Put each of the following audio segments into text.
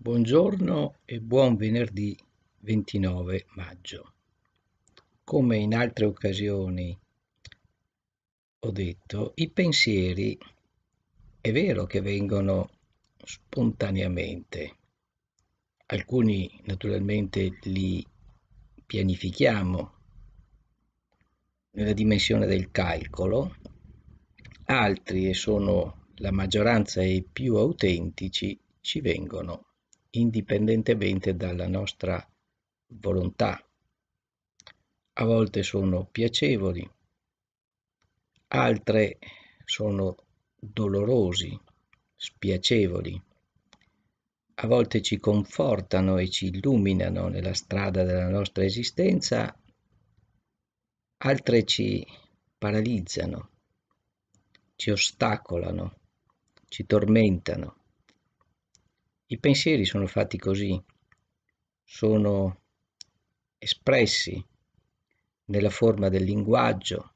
Buongiorno e buon venerdì 29 maggio. Come in altre occasioni ho detto, i pensieri è vero che vengono spontaneamente. Alcuni naturalmente li pianifichiamo nella dimensione del calcolo, altri e sono la maggioranza e i più autentici ci vengono indipendentemente dalla nostra volontà. A volte sono piacevoli, altre sono dolorosi, spiacevoli. A volte ci confortano e ci illuminano nella strada della nostra esistenza, altre ci paralizzano, ci ostacolano, ci tormentano. I pensieri sono fatti così, sono espressi nella forma del linguaggio,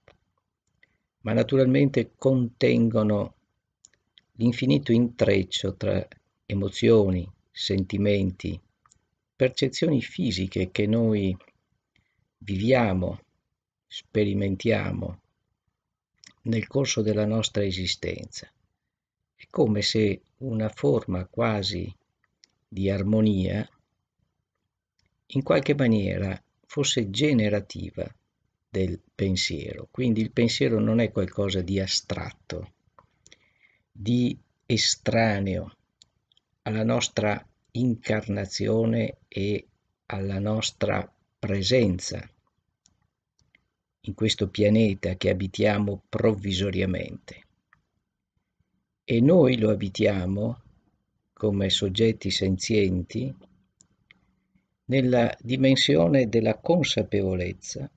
ma naturalmente contengono l'infinito intreccio tra emozioni, sentimenti, percezioni fisiche che noi viviamo, sperimentiamo nel corso della nostra esistenza. È come se una forma quasi di armonia in qualche maniera fosse generativa del pensiero. Quindi il pensiero non è qualcosa di astratto, di estraneo alla nostra incarnazione e alla nostra presenza in questo pianeta che abitiamo provvisoriamente. E noi lo abitiamo come soggetti senzienti nella dimensione della consapevolezza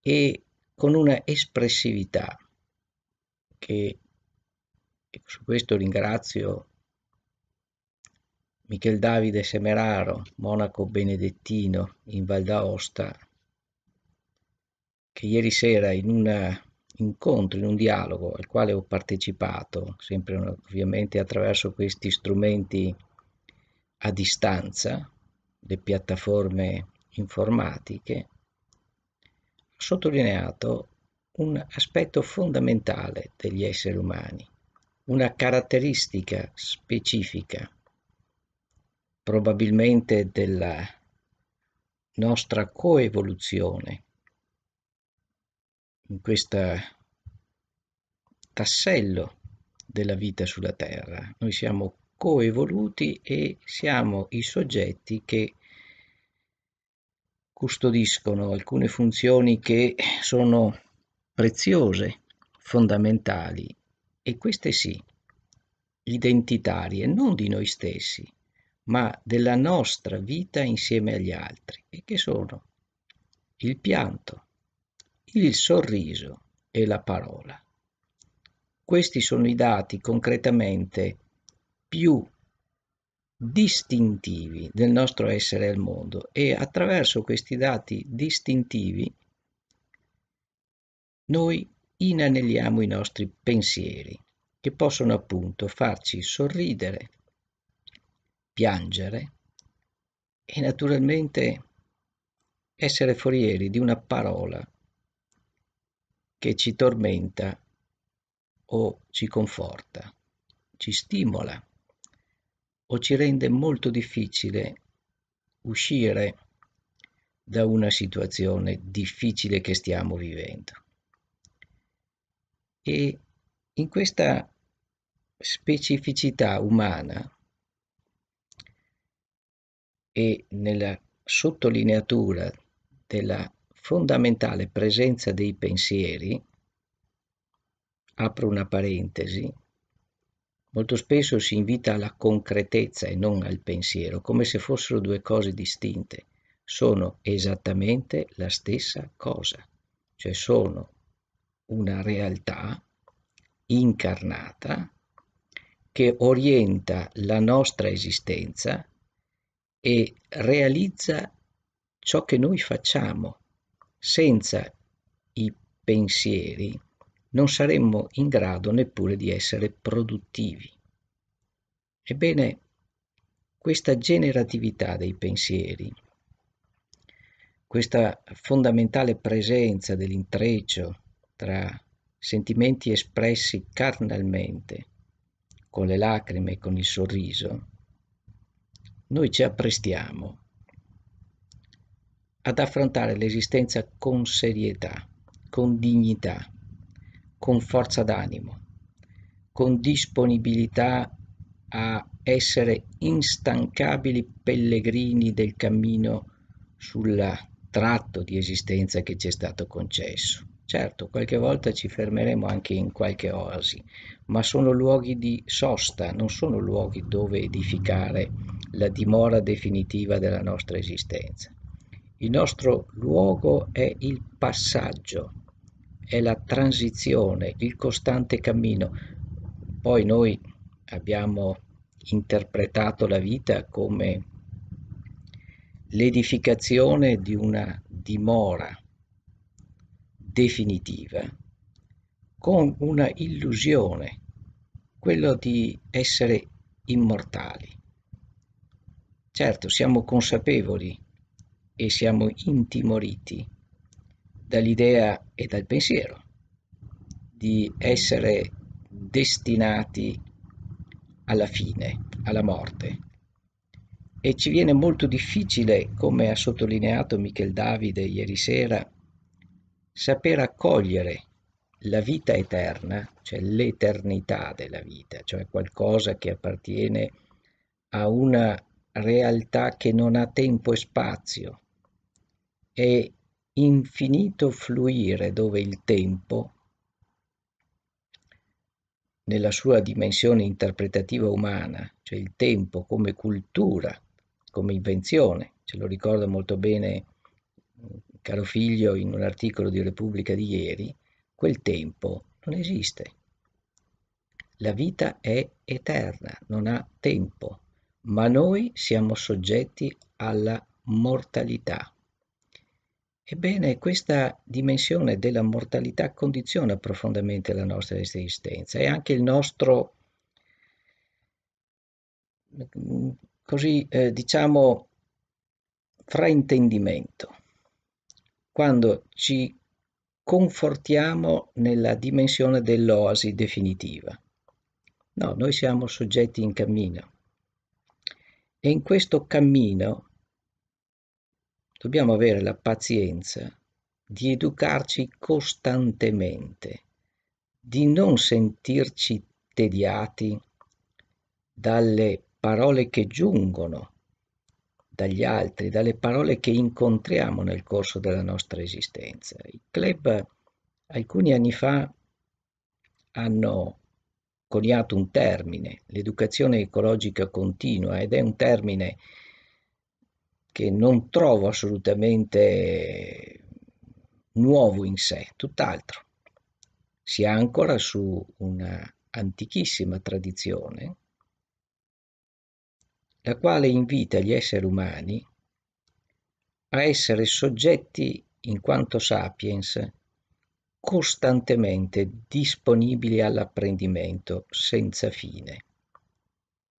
e con una espressività che su questo ringrazio Michel Davide Semeraro, monaco benedettino in Val d'Aosta, che ieri sera in una incontro, in un dialogo al quale ho partecipato, sempre ovviamente attraverso questi strumenti a distanza, le piattaforme informatiche, ho sottolineato un aspetto fondamentale degli esseri umani, una caratteristica specifica, probabilmente della nostra coevoluzione in questo tassello della vita sulla Terra. Noi siamo coevoluti e siamo i soggetti che custodiscono alcune funzioni che sono preziose, fondamentali e queste sì, identitarie, non di noi stessi, ma della nostra vita insieme agli altri e che sono il pianto, il sorriso e la parola. Questi sono i dati concretamente più distintivi del nostro essere al mondo e attraverso questi dati distintivi noi inanelliamo i nostri pensieri che possono appunto farci sorridere, piangere e naturalmente essere forieri di una parola che ci tormenta o ci conforta, ci stimola o ci rende molto difficile uscire da una situazione difficile che stiamo vivendo. E in questa specificità umana e nella sottolineatura della fondamentale presenza dei pensieri, apro una parentesi, molto spesso si invita alla concretezza e non al pensiero, come se fossero due cose distinte, sono esattamente la stessa cosa, cioè sono una realtà incarnata che orienta la nostra esistenza e realizza ciò che noi facciamo senza i pensieri non saremmo in grado neppure di essere produttivi. Ebbene, questa generatività dei pensieri, questa fondamentale presenza dell'intreccio tra sentimenti espressi carnalmente, con le lacrime e con il sorriso, noi ci apprestiamo a ad affrontare l'esistenza con serietà, con dignità, con forza d'animo, con disponibilità a essere instancabili pellegrini del cammino sul tratto di esistenza che ci è stato concesso. Certo, qualche volta ci fermeremo anche in qualche oasi, ma sono luoghi di sosta, non sono luoghi dove edificare la dimora definitiva della nostra esistenza. Il nostro luogo è il passaggio, è la transizione, il costante cammino. Poi noi abbiamo interpretato la vita come l'edificazione di una dimora definitiva con una illusione, quello di essere immortali. Certo, siamo consapevoli e siamo intimoriti dall'idea e dal pensiero di essere destinati alla fine, alla morte. E ci viene molto difficile, come ha sottolineato Michel Davide ieri sera, saper accogliere la vita eterna, cioè l'eternità della vita, cioè qualcosa che appartiene a una realtà che non ha tempo e spazio, è infinito fluire dove il tempo, nella sua dimensione interpretativa umana, cioè il tempo come cultura, come invenzione, ce lo ricorda molto bene mm, caro figlio in un articolo di Repubblica di ieri, quel tempo non esiste. La vita è eterna, non ha tempo, ma noi siamo soggetti alla mortalità. Ebbene, questa dimensione della mortalità condiziona profondamente la nostra esistenza e anche il nostro, così eh, diciamo, fraintendimento. Quando ci confortiamo nella dimensione dell'oasi definitiva. No, noi siamo soggetti in cammino e in questo cammino dobbiamo avere la pazienza di educarci costantemente, di non sentirci tediati dalle parole che giungono dagli altri, dalle parole che incontriamo nel corso della nostra esistenza. I club alcuni anni fa hanno coniato un termine, l'educazione ecologica continua, ed è un termine che non trovo assolutamente nuovo in sé, tutt'altro. Si ancora su un'antichissima tradizione, la quale invita gli esseri umani a essere soggetti, in quanto sapiens, costantemente disponibili all'apprendimento senza fine,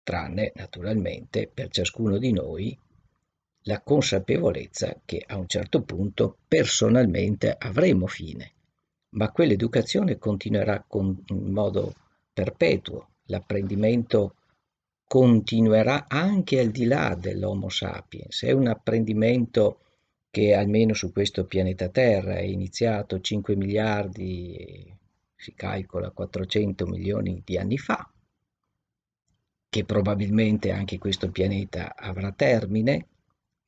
tranne naturalmente per ciascuno di noi la consapevolezza che a un certo punto personalmente avremo fine, ma quell'educazione continuerà con, in modo perpetuo, l'apprendimento continuerà anche al di là dell'Homo sapiens, è un apprendimento che almeno su questo pianeta Terra è iniziato 5 miliardi, si calcola 400 milioni di anni fa, che probabilmente anche questo pianeta avrà termine,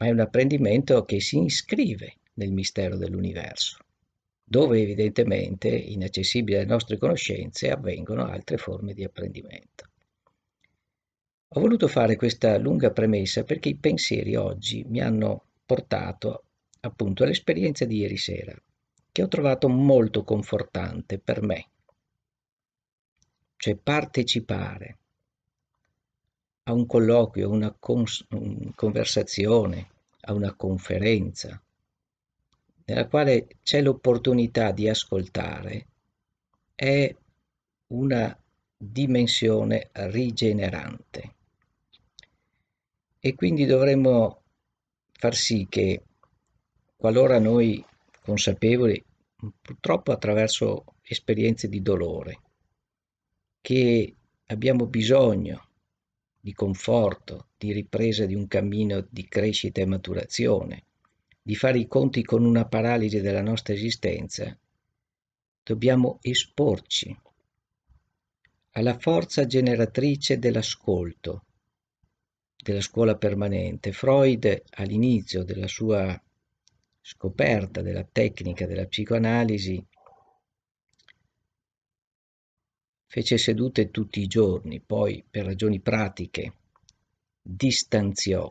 ma è un apprendimento che si iscrive nel mistero dell'universo, dove evidentemente, inaccessibili alle nostre conoscenze, avvengono altre forme di apprendimento. Ho voluto fare questa lunga premessa perché i pensieri oggi mi hanno portato appunto all'esperienza di ieri sera, che ho trovato molto confortante per me. Cioè partecipare a un colloquio, una cons- un conversazione, a una conferenza, nella quale c'è l'opportunità di ascoltare, è una dimensione rigenerante. E quindi dovremmo far sì che, qualora noi consapevoli, purtroppo attraverso esperienze di dolore, che abbiamo bisogno di conforto, di ripresa di un cammino di crescita e maturazione, di fare i conti con una paralisi della nostra esistenza, dobbiamo esporci alla forza generatrice dell'ascolto, della scuola permanente. Freud all'inizio della sua scoperta della tecnica della psicoanalisi Fece sedute tutti i giorni, poi per ragioni pratiche distanziò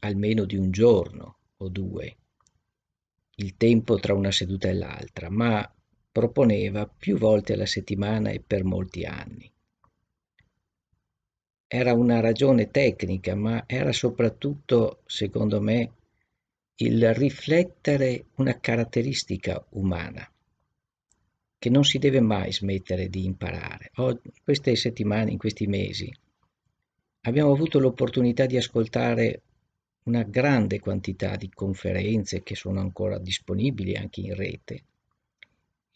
almeno di un giorno o due il tempo tra una seduta e l'altra, ma proponeva più volte alla settimana e per molti anni. Era una ragione tecnica, ma era soprattutto, secondo me, il riflettere una caratteristica umana che non si deve mai smettere di imparare. O, queste settimane, in questi mesi, abbiamo avuto l'opportunità di ascoltare una grande quantità di conferenze che sono ancora disponibili anche in rete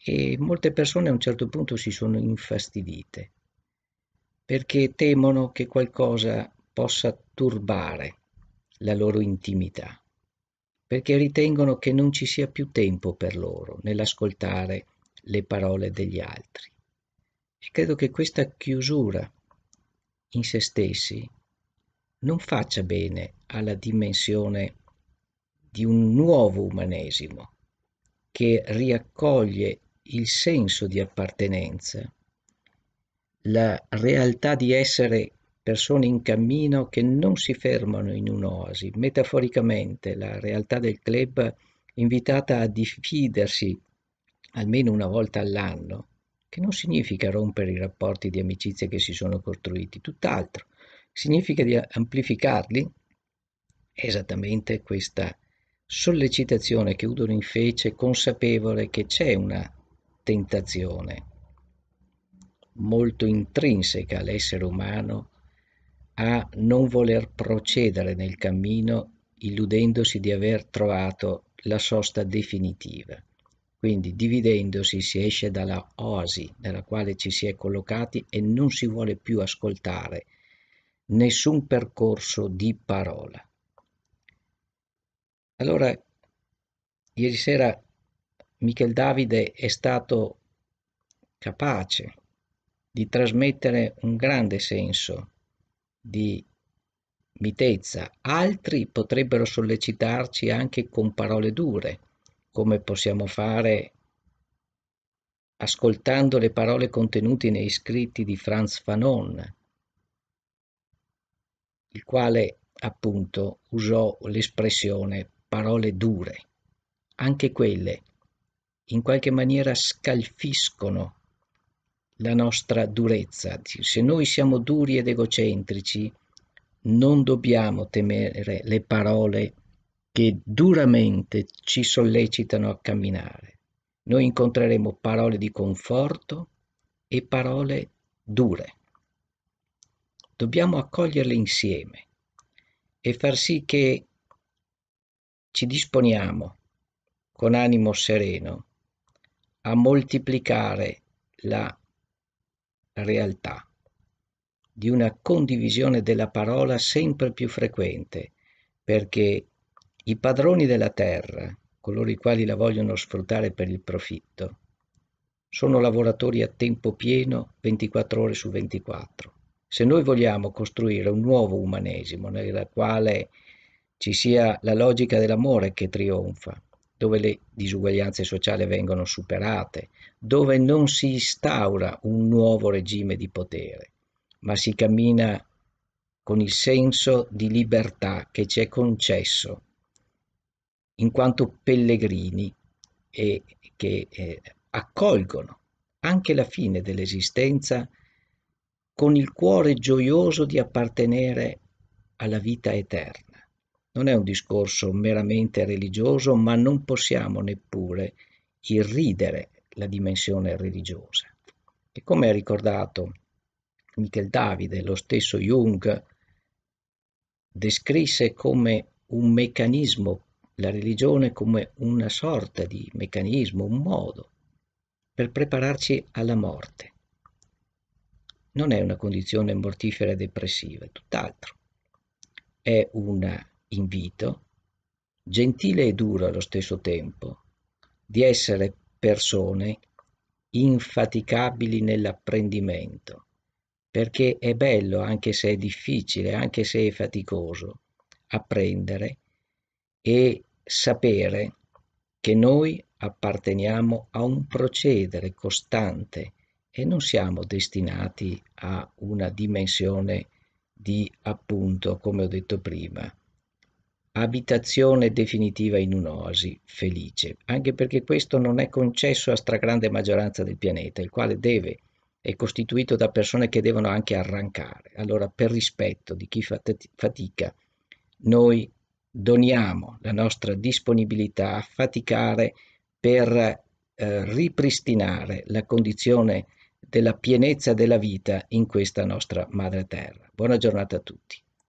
e molte persone a un certo punto si sono infastidite perché temono che qualcosa possa turbare la loro intimità, perché ritengono che non ci sia più tempo per loro nell'ascoltare le parole degli altri. E credo che questa chiusura in se stessi non faccia bene alla dimensione di un nuovo umanesimo che riaccoglie il senso di appartenenza, la realtà di essere persone in cammino che non si fermano in un'oasi. Metaforicamente la realtà del club invitata a diffidersi almeno una volta all'anno, che non significa rompere i rapporti di amicizia che si sono costruiti, tutt'altro, significa di amplificarli. È esattamente questa sollecitazione che Udonin fece, consapevole che c'è una tentazione molto intrinseca all'essere umano a non voler procedere nel cammino illudendosi di aver trovato la sosta definitiva. Quindi dividendosi si esce dalla oasi nella quale ci si è collocati e non si vuole più ascoltare nessun percorso di parola. Allora, ieri sera Michel Davide è stato capace di trasmettere un grande senso di mitezza. Altri potrebbero sollecitarci anche con parole dure, come possiamo fare ascoltando le parole contenute nei scritti di Franz Fanon, il quale appunto usò l'espressione parole dure. Anche quelle in qualche maniera scalfiscono la nostra durezza. Se noi siamo duri ed egocentrici, non dobbiamo temere le parole dure che duramente ci sollecitano a camminare. Noi incontreremo parole di conforto e parole dure. Dobbiamo accoglierle insieme e far sì che ci disponiamo con animo sereno a moltiplicare la realtà di una condivisione della parola sempre più frequente, perché i padroni della terra, coloro i quali la vogliono sfruttare per il profitto, sono lavoratori a tempo pieno 24 ore su 24. Se noi vogliamo costruire un nuovo umanesimo nella quale ci sia la logica dell'amore che trionfa, dove le disuguaglianze sociali vengono superate, dove non si instaura un nuovo regime di potere, ma si cammina con il senso di libertà che ci è concesso in quanto pellegrini e che eh, accolgono anche la fine dell'esistenza con il cuore gioioso di appartenere alla vita eterna. Non è un discorso meramente religioso, ma non possiamo neppure irridere la dimensione religiosa. E come ha ricordato Michel Davide, lo stesso Jung descrisse come un meccanismo la religione come una sorta di meccanismo, un modo per prepararci alla morte. Non è una condizione mortifera e depressiva, è tutt'altro. È un invito, gentile e duro allo stesso tempo, di essere persone infaticabili nell'apprendimento, perché è bello, anche se è difficile, anche se è faticoso, apprendere e sapere che noi apparteniamo a un procedere costante e non siamo destinati a una dimensione di, appunto, come ho detto prima, abitazione definitiva in un'oasi felice, anche perché questo non è concesso a stragrande maggioranza del pianeta, il quale deve, è costituito da persone che devono anche arrancare. Allora, per rispetto di chi fatica, noi doniamo la nostra disponibilità a faticare per eh, ripristinare la condizione della pienezza della vita in questa nostra madre terra. Buona giornata a tutti.